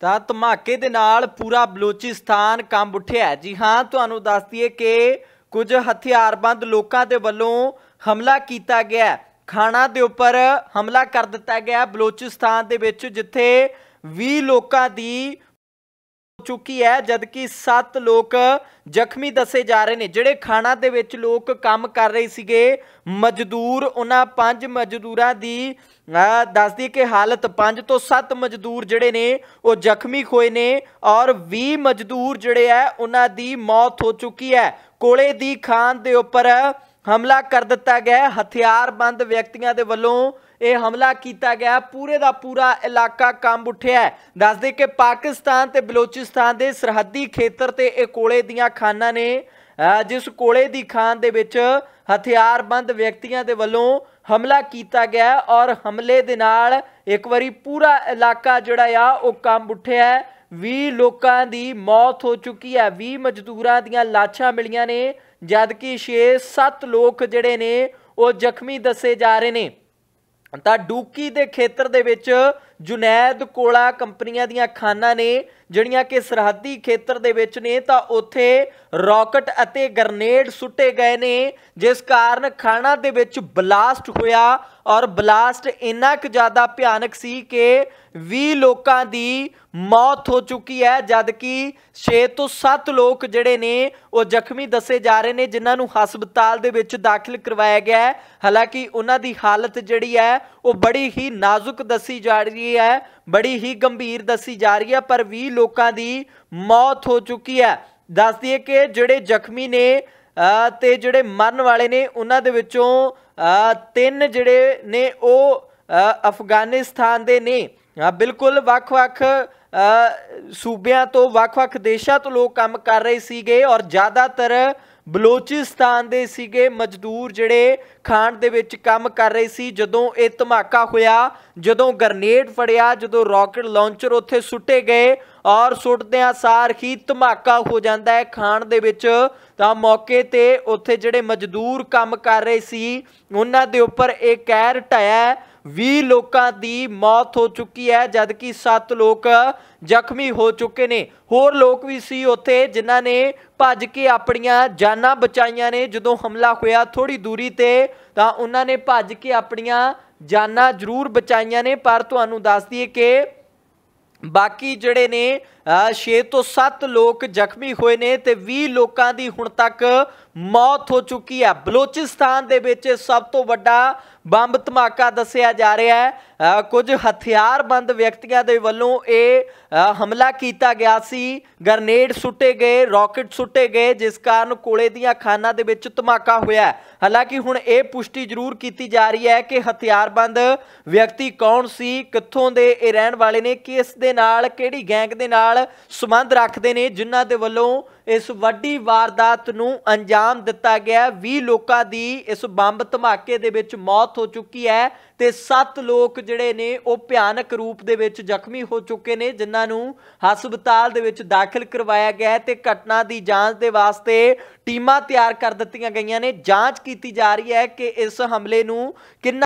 ਤਾਂ ਧਮਾਕੇ ਦੇ ਨਾਲ ਪੂਰਾ ਬਲੋਚਿਸਤਾਨ ਕੰਬ ਉੱਠਿਆ ਜੀ ਹਾਂ ਤੁਹਾਨੂੰ ਦੱਸ ਦਈਏ ਕਿ ਕੁਝ ਹਥਿਆਰਬੰਦ ਲੋਕਾਂ ਦੇ ਵੱਲੋਂ ਹਮਲਾ ਕੀਤਾ ਗਿਆ ਖਾਣਾ ਦੇ ਉੱਪਰ ਹਮਲਾ ਕਰ ਦਿੱਤਾ ਗਿਆ ਬਲੋਚਿਸਤਾਨ ਦੇ ਵਿੱਚ ਜਿੱਥੇ 20 ਲੋਕਾਂ ਦੀ ਚੁੱਕੀ ਹੈ ਜਦਕਿ 7 ਲੋਕ ਜ਼ਖਮੀ ਦੱਸੇ ਜਾ ਰਹੇ ਨੇ ਜਿਹੜੇ ਖਾਣਾ ਦੇ ਵਿੱਚ ਲੋਕ ਕੰਮ ਕਰ ਰਹੇ ਸੀਗੇ ਮਜ਼ਦੂਰ ਉਹਨਾਂ ਪੰਜ ਮਜ਼ਦੂਰਾਂ ਦੀ ਦੱਸਦੀ ਕਿ ਹਾਲਤ ਪੰਜ ਤੋਂ 7 ਮਜ਼ਦੂਰ ਜਿਹੜੇ ਨੇ ਉਹ ਜ਼ਖਮੀ ਹੋਏ ਨੇ ਔਰ 20 ਮਜ਼ਦੂਰ ਜਿਹੜੇ ਆ ਉਹਨਾਂ ਦੀ ਮੌਤ ਹੋ ਚੁੱਕੀ ਹੈ ਕੋਲੇ ਦੀ ਖਾਨ ਦੇ ਉੱਪਰ ਹਮਲਾ ਕਰ ਦਿੱਤਾ ਗਿਆ ਹਥਿਆਰਬੰਦ ਵਿਅਕਤੀਆਂ ਦੇ ਵੱਲੋਂ ਇਹ ਹਮਲਾ ਕੀਤਾ ਗਿਆ ਪੂਰੇ ਦਾ ਪੂਰਾ ਇਲਾਕਾ ਕੰਬ ਉੱਠਿਆ ਦੱਸਦੇ ਕਿ ਪਾਕਿਸਤਾਨ ਤੇ ਬਲੋਚਿਸਤਾਨ ਦੇ ਸਰਹੱਦੀ ਖੇਤਰ ਤੇ ਇਹ ਕੋਲੇ ਦੀਆਂ ਖਾਨਾਂ ਨੇ ਜਿਸ ਕੋਲੇ ਦੀ ਖਾਨ ਦੇ ਵਿੱਚ ਹਥਿਆਰਬੰਦ ਵਿਅਕਤੀਆਂ ਦੇ ਵੱਲੋਂ ਹਮਲਾ ਕੀਤਾ ਗਿਆ ਔਰ ਹਮਲੇ ਦੇ ਨਾਲ ਇੱਕ ਵਾਰੀ ਪੂਰਾ ਇਲਾਕਾ ਜਿਹੜਾ ਆ ਉਹ ਕੰਬ ਉੱਠਿਆ 20 ਲੋਕਾਂ ਦੀ ਮੌਤ ਹੋ ਚੁੱਕੀ ਹੈ 20 ਮਜ਼ਦੂਰਾਂ ਦੀਆਂ ਲਾਸ਼ਾਂ ਮਿਲੀਆਂ ਨੇ ਜਦਕਿ 6-7 ਲੋਕ ਜਿਹੜੇ ਨੇ ਉਹ ਜ਼ਖਮੀ ਦੱਸੇ ਜਾ ਰਹੇ ਨੇ ਤਾਂ ਡੂਕੀ ਦੇ ਖੇਤਰ ਦੇ ਵਿੱਚ ਜੁਨੈਦ ਕੋਲਾ ਕੰਪਨੀਆਂ ਦੀਆਂ ਖਾਨਾਂ ਨੇ ਜਿਹੜੀਆਂ ਕਿ ਸਰਹੱਦੀ ਖੇਤਰ ਦੇ ਵਿੱਚ ਨੇ ਤਾਂ ਉੱਥੇ ਰਾਕਟ ਅਤੇ ਗਰਨੇਡ ਸੁੱਟੇ ਗਏ ਨੇ ਜਿਸ ਕਾਰਨ ਖਾਨਾਂ ਦੇ ਵਿੱਚ ਬਲਾਸਟ ਹੋਇਆ ਔਰ ਬਲਾਸਟ ਇੰਨਾ ਕੁ ਜ਼ਿਆਦਾ ਭਿਆਨਕ ਸੀ ਕਿ 20 ਲੋਕਾਂ ਦੀ ਮੌਤ ਹੋ ਚੁੱਕੀ ਹੈ ਜਦ ਕਿ 6 ਤੋਂ 7 ਲੋਕ ਜਿਹੜੇ ਨੇ ਉਹ ਜ਼ਖਮੀ ਦੱਸੇ ਜਾ ਰਹੇ ਨੇ ਜਿਨ੍ਹਾਂ ਨੂੰ ਹਸਪਤਾਲ ਦੇ ਵਿੱਚ ਦਾਖਲ ਕਰਵਾਇਆ ਗਿਆ ਹੈ ਹਾਲਾਂਕਿ ਉਹਨਾਂ ਦੀ ਹਾਲਤ ਜਿਹੜੀ ਹੈ ਉਹ ਬੜੀ ਹੀ ਨਾਜ਼ੁਕ ਦੱਸੀ ਜਾ ਰਹੀ ਹੈ ਬੜੀ ਹੀ ਗੰਭੀਰ ਦੱਸੀ ਜਾ ਰਹੀ ਹੈ ਪਰ 20 ਲੋਕਾਂ ਦੀ ਮੌਤ ਹੋ ਚੁੱਕੀ ਹੈ ਦੱਸਦੀ ਹੈ ਕਿ ਜਿਹੜੇ ਜ਼ਖਮੀ ਨੇ ਤੇ ਜਿਹੜੇ ਮਰਨ ਵਾਲੇ ਨੇ ਉਹਨਾਂ ਦੇ ਵਿੱਚੋਂ ਤਿੰਨ ਜਿਹੜੇ ਨੇ ਉਹ ਅਫਗਾਨਿਸਤਾਨ ਦੇ ਨੇ ਬਿਲਕੁਲ ਵੱਖ-ਵੱਖ ਸੂਬਿਆਂ ਤੋਂ ਵੱਖ-ਵੱਖ ਦੇਸ਼ਾਂ ਤੋਂ ਲੋਕ ਕੰਮ ਕਰ ਰਹੇ ਸੀਗੇ ਔਰ ਜ਼ਿਆਦਾਤਰ ਬਲੋਚਿਸਤਾਨ ਦੇ ਸੀਗੇ ਮਜ਼ਦੂਰ ਜਿਹੜੇ ਖਾਂਡ ਦੇ ਵਿੱਚ ਕੰਮ ਕਰ ਰਹੇ ਸੀ ਜਦੋਂ ਇਹ ਧਮਾਕਾ ਹੋਇਆ ਜਦੋਂ ਗਰਨੇਡ ਫੜਿਆ ਜਦੋਂ ਰਾਕਟ ਲਾਂਚਰ ਉੱਥੇ ਸੁੱਟੇ ਗਏ ਔਰ ਸੁੱਟਦਿਆਂ ਸਾਰ ਹੀ ਧਮਾਕਾ ਹੋ ਜਾਂਦਾ ਹੈ ਖਾਣ ਦੇ ਵਿੱਚ ਤਾਂ ਮੌਕੇ ਤੇ ਉੱਥੇ ਜਿਹੜੇ ਮਜ਼ਦੂਰ ਕੰਮ ਕਰ ਰਹੇ ਸੀ ਉਹਨਾਂ ਦੇ ਉੱਪਰ ਇਹ ਕਹਿਰ ਟਾਇਆ 20 ਲੋਕਾਂ ਦੀ ਮੌਤ ਹੋ ਚੁੱਕੀ ਹੈ ਜਦਕਿ 7 ਲੋਕ ਜ਼ਖਮੀ ਹੋ ਚੁੱਕੇ ਨੇ ਹੋਰ ਲੋਕ ਵੀ ਸੀ ਉੱਥੇ ਜਿਨ੍ਹਾਂ ਨੇ ਭੱਜ ਕੇ ਆਪਣੀਆਂ ਜਾਨਾਂ ਬਚਾਈਆਂ ਨੇ ਜਦੋਂ ਹਮਲਾ ਹੋਇਆ ਥੋੜੀ ਦੂਰੀ ਤੇ ਤਾਂ ਉਹਨਾਂ ਨੇ ਭੱਜ ਕੇ ਆਪਣੀਆਂ ਜਾਨਾਂ ਜ਼ਰੂਰ ਬਚਾਈਆਂ ਨੇ ਪਰ ਤੁਹਾਨੂੰ ਦੱਸ ਦਈਏ ਕਿ ਬਾਕੀ ਜਿਹੜੇ ਨੇ 6 ਤੋਂ 7 ਲੋਕ ਜ਼ਖਮੀ ਹੋਏ ਨੇ ਤੇ 20 ਲੋਕਾਂ ਦੀ ਹੁਣ ਤੱਕ ਮੌਤ ਹੋ ਚੁੱਕੀ ਹੈ ਬਲੋਚਿਸਤਾਨ ਦੇ ਵਿੱਚ ਸਭ ਤੋਂ ਵੱਡਾ ਬੰਬ ਧਮਾਕਾ ਦੱਸਿਆ ਜਾ ਰਿਹਾ ਹੈ ਕੁਝ ਹਥਿਆਰਬੰਦ ਵਿਅਕਤੀਆਂ ਦੇ ਵੱਲੋਂ ਇਹ ਹਮਲਾ ਕੀਤਾ ਗਿਆ ਸੀ ਗਰਨੇਡ ਸੁੱਟੇ ਗਏ ਰਾਕਟ ਸੁੱਟੇ ਗਏ ਜਿਸ ਕਾਰਨ ਕੋਲੇ ਦੀਆਂ ਖਾਨਾਂ ਦੇ ਵਿੱਚ ਧਮਾਕਾ ਹੋਇਆ ਹਾਲਾਂਕਿ ਹੁਣ ਇਹ ਪੁਸ਼ਟੀ ਜ਼ਰੂਰ ਕੀਤੀ ਜਾ ਰਹੀ ਹੈ ਕਿ ਹਥਿਆਰਬੰਦ ਵਿਅਕਤੀ ਕੌਣ ਸੀ ਕਿੱਥੋਂ ਦੇ ਇਹ ਰਹਿਣ ਵਾਲੇ ਨੇ ਕਿਸ ਦੇ ਨਾਲ ਕਿਹੜੀ ਗੈਂਗ ਦੇ ਨਾਲ ਨਾਲ ਸੰਬੰਧ ਰੱਖਦੇ ਨੇ ਜਿਨ੍ਹਾਂ ਦੇ ਵੱਲੋਂ ਇਸ ਵੱਡੀ ਵਾਰਦਾਤ ਨੂੰ ਅੰਜਾਮ ਦਿੱਤਾ ਗਿਆ 20 ਲੋਕਾਂ ਦੀ ਇਸ ਬੰਬ ਧਮਾਕੇ ਦੇ ਵਿੱਚ ਮੌਤ ਹੋ ਚੁੱਕੀ ਹੈ ਤੇ 7 ਲੋਕ ਜਿਹੜੇ ਨੇ ਉਹ ਭਿਆਨਕ ਰੂਪ ਦੇ ਵਿੱਚ ਜ਼ਖਮੀ ਹੋ ਚੁੱਕੇ ਨੇ ਜਿਨ੍ਹਾਂ ਨੂੰ ਹਸਪਤਾਲ ਦੇ ਵਿੱਚ ਦਾਖਲ ਕਰਵਾਇਆ ਗਿਆ ਤੇ ਘਟਨਾ ਦੀ ਜਾਂਚ ਦੇ ਵਾਸਤੇ ਟੀਮਾਂ ਤਿਆਰ ਕਰ ਦਿੱਤੀਆਂ ਗਈਆਂ ਨੇ ਜਾਂਚ ਕੀਤੀ ਜਾ ਰਹੀ ਹੈ ਕਿ ਇਸ ਹਮਲੇ ਨੂੰ ਕਿੰਨਾ